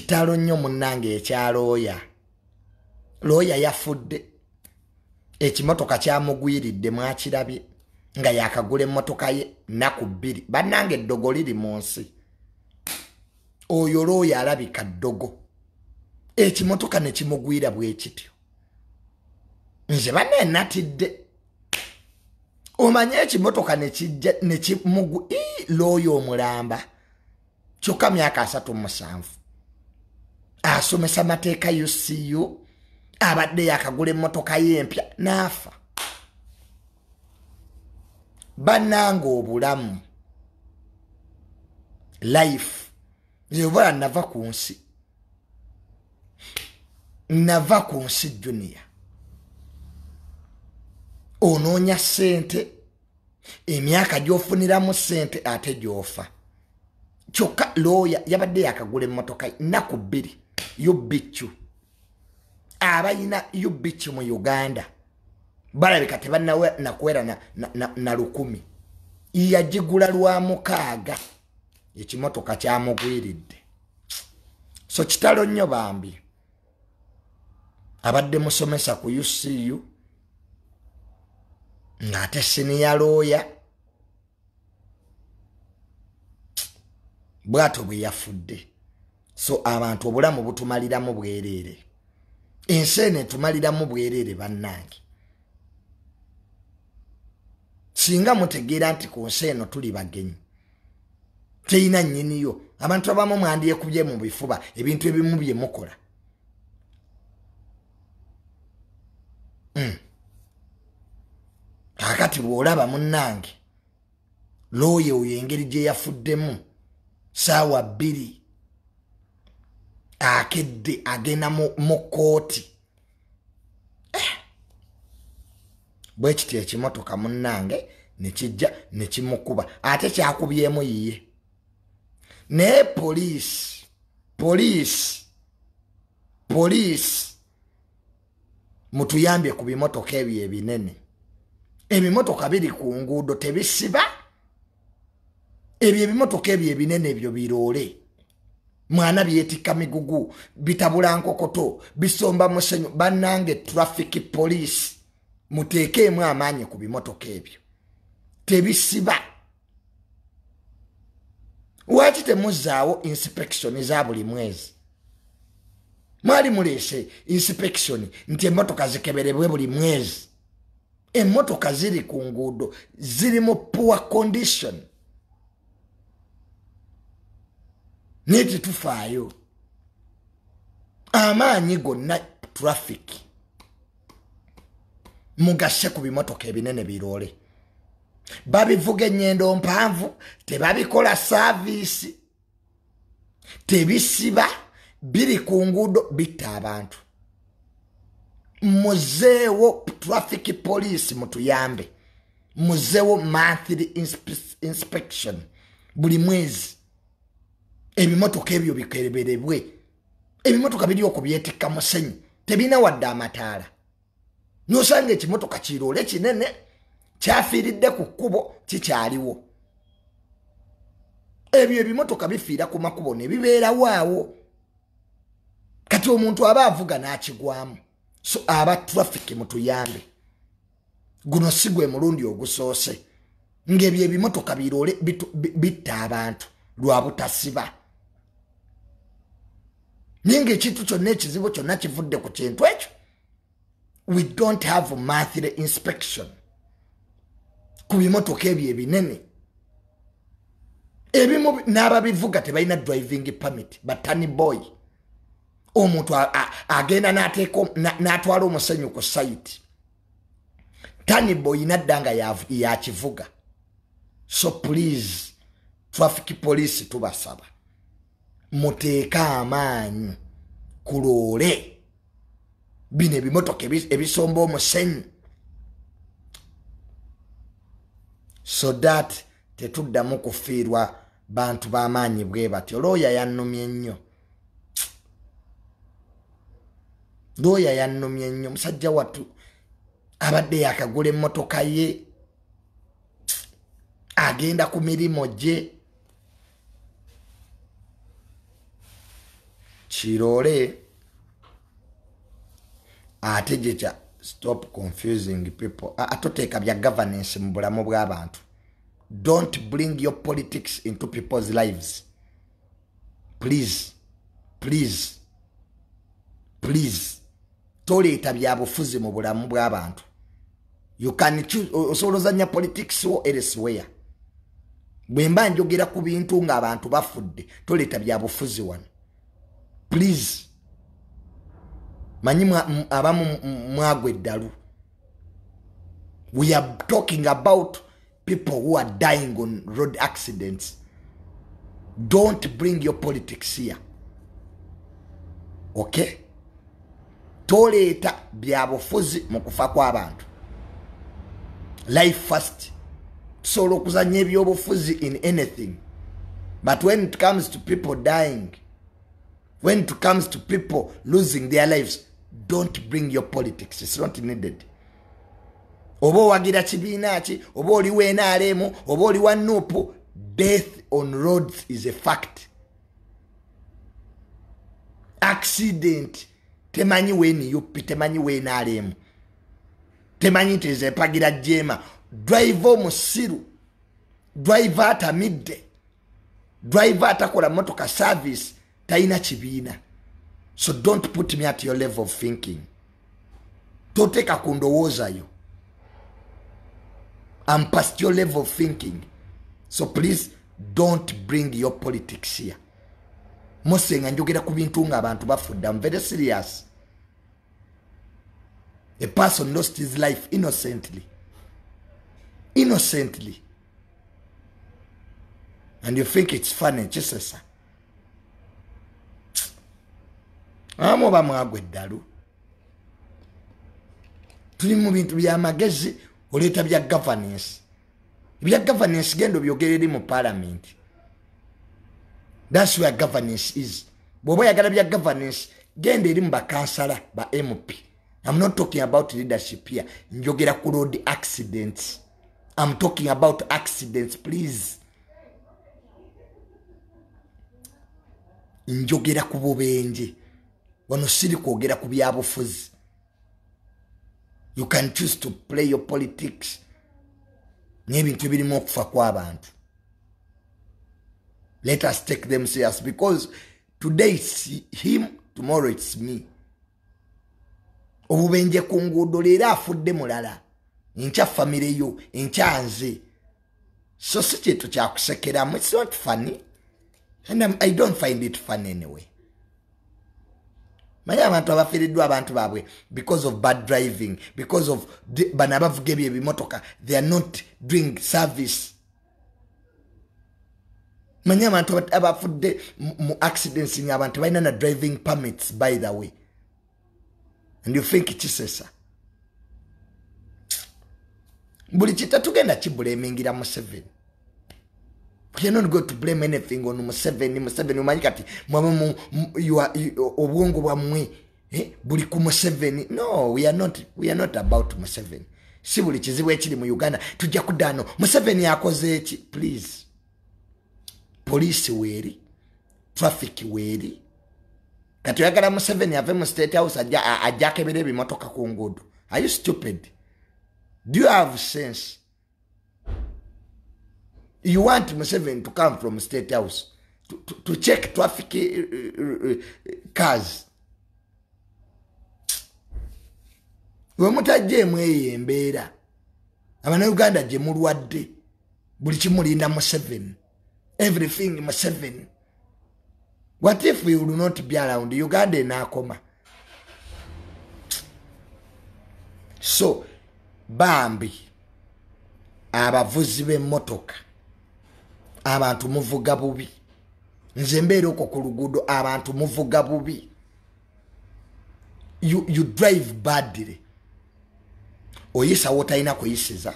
kitalo nnyo munnange ekya looya looya yafudde ekimotoka kyamugwiridde mwakirabye nga yakagula emmotoka ye naku bbiri bannanga eddogo liri mu nsi oyo looya alabika ddogo ekimotoka ne kimugwira bwe kityo nze banne enatidde omanye ekimotoka nekijja nekimugu i looya omulamba kyokka myaka asatu musanvu asomesa mateeka yosiyo e abadde yakagula emmotoka yempya naafa bananga obulamu life yeovala nava ku nsi nava ku nsi junia onoonya sente emyaka gyofuniramu sente ate gyofa kyokka looya yabadde yakagula emmotoka naku bbiri ubicu abayina ubicu mu uganda balabika tebanakwera na, na, na, na lukumi yagigula lwa mukaaga ekimotoka kyamugwiridde so kitalo nnyo bambi abadde musomesa ku ucu ng'ate siniya looya bwato bwe yafudde so abantu obulamu butumaliramu bwereere enseene tumaliramu bwereere bannange singa mutegeera nti ku nsi eno tuli bagenyi teyina nyiniyo abantu abamu mwandyekubye mu bifuba ebintu ebimu bye mukola mm. kaakati bw'olaba munnange looya oyo engeri gye yafuddemu saawa bbiri akedde agenda mu kooti eh. bwe kiti ekimotoka munnange nekijja nekimukuba ate kyakubyemu yiye naye poliisi poliisi poliisi mutuyambye ku bimotoka ebyo ebinene ebimotoka biri ku nguudo tebisiba ebyo ebimotoka ebyo ebinene ebyo biroole mwana byetika migugu bitabula nkokoto bisomba musenyu banange traffic police muteekeemu amaanyi ku bimotoka ebyo tebisiba waki temuzaawo insipekisoni za buli mwezi mwali muleese insipekisoni nti emotoka zikeberebwe buli mwezi emotoka ziri ku nguudo ziri mu poor conditioni naye tetufaayo amaanyi gonna traffic mugashe ku bimotoka ebinene biroole babivuga enyendo mpanvu tebabikola saaviisi tebisiba biri ku nguudo bitta abantu muzeewo traffic police mutuyambe muzeewo monthly inspection buli mwezi ebimotoka ebyo bikereberebwe ebimotoka biri okubyetikka musenyu tebina wadde amataala nosanga ekimotoka kiroole kinene kyafiiridde ku kkubo kikyaliwo ebyo ebimotoka bifiira ku makubo ne bibeerawo awo kati omuntu aba avuga n'akigwamu so aba trafiki mutuyambe guno si gwe mulundi ogusoose ngaebyo ebimotoka biroole bitta abantu lwa butasiba naye ngaekintu kyonna ekizibu kyonna kivudde ku kintu ekyo we don't have mathre inspection ku bimotoka ebyo ebinene ebimu n'ababivuga tebalina driving permit batani boy omuntu agenda n'atwala omusenyu ku site tani boy nadda nga yakivuga so please traffic police tubasaba muteeke amaanyi ku loole bino ebimotoka ebisomba omusenyu so that tetuddamu kufiirwa bantu b'amaanyi bwe bati olooya yannumye nnyo looya yannumye nnyo musajja watu abadde yakagula emmotoka ye agenda ku mirimu gye kirole ategeca stop confusing people atoteeka bya governance mu bulamu bw'abantu don't bring your politics into people's lives please please please toleeta bya bufuzi mu bulamu bw'abantu you can osobola ozanya politics wo elsware bwe mba njogera ku bintu ng'abantu bafudde toleeta bya bufuzi wano please manyi abamu mwagwa eddalu we are talking about people who are dying on road accidents don't bring your politics here okay toleeta byabufuzi mu kufa kw'abantu life first tusobola okuzanya ebyobufuzi in anything but when it comes to people dying when it comes to people losing their lives don't bring your politics it's not needed oba owagira kibiina ki oba oli wenaremu oba oli wanuupu death on roads is a fact accident temanyi wenup temanyi wenaremu temanyi nti ezepagira jema drive omusiru drive atamidde drive atakola motoka service taina chibina so don't put me at your level of thinking toteka ku ndowoozayo I'm past your level of thinking so please don't bring your politics here musenga njogera ku bintu ng'abantu bafudde am very serious a person lost his life innocently innocently and you think it's funny kisesa amu oba mwagwa eddalu tuli mu bintu byamagezi oleeta bya gavanance ebya gavanance genda obyogereri mu paalamenti thats where governance is bwoba oyagala bya governance genda eri mu bakansala ba mp im not talking about leadership here njogera ku road accidents im talking about accidents please njogera ku bubenje wano siri kwogera ku byabufuzi you can choose to play your politics n'ebintu ebirimu okufa kw'abantu let us take them serious because today its him tomorrow its me obubenje ku nguudo leero afudde mulala nkya famireyo nkya nze so si kyetu kyakusekeramu its not funny and I'm, i don't find it funny anyway manyi abantu abafiiriddwa abantu baabwe because of bad driving because of bano abavuga ebyo ebimotoka they are not doing service manyi abantu abafudde mu accidents ni abantu balina na driving permits by the way and you think kisesa buli kitatugenda kibula emingira mu seven you're not going to blame anything on Museveni. Museveni, Mamikati, Mamu, you are Obungo Wamui, eh? Buriku Museveni. No, we are not, we are not about Museveni. Si buli kizibu ekiri mu uganda tujja kudaano museveni akoze eki please poliisi weeri trafic weeri kati oyagala museveni ave mu state house ajja akebera ebimotoka ku nguudo are you stupid do you have sense you want Museveni to come from state house to, to, to check traffic eh, eh, eh, cars. We mutajja emweyo embeera abanauganda gye mulwadde buli kimulinda mu seven everything mu seven what if we will not be around uganda enaakoma so bambi abavuzi b'emmotoka abantu muvuga bubi nze mbeera okwo ku luguudo abantu muvuga bubi you drive badly oyisawo otalina kuyisiza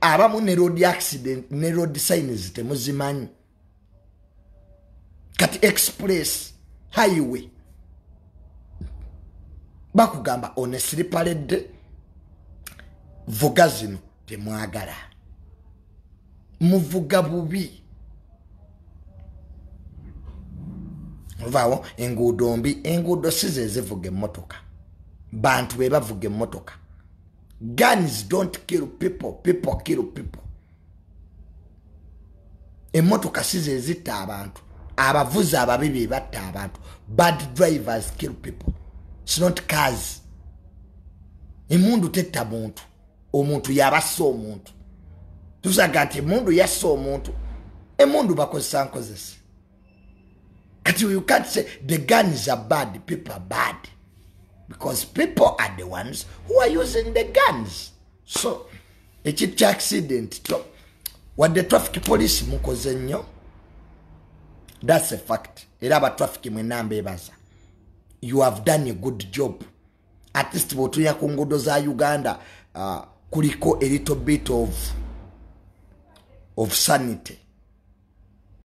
abamu ne road accident ne road signs temuzimanyi kati express highway bakugamba onesiripaledde voga zino temwagala muvuga bubi ovaawo enguudo mbi enguudo size zivuga emmotoka bantu be bavuga emmotoka guns don't kill people people kill people emmotoka size zitta abantu abavuzi ababi be batta abantu bad drivers kill people its not cars emundu tetta muntu omuntu yabassa omuntu tuzaga nti emundu yassa omuntu emundu bakozesa nkozese kati you can't say the gun is a bad people are bad because people are the ones who are using the guns so ekintu kyaaccident wadde traffic police mukoze nnyo thats a fact era abatraffic mwena mbeebaza you have done a good job at least bwotunya ku nguudo za uganda uh, kuliko a little bit of of sanity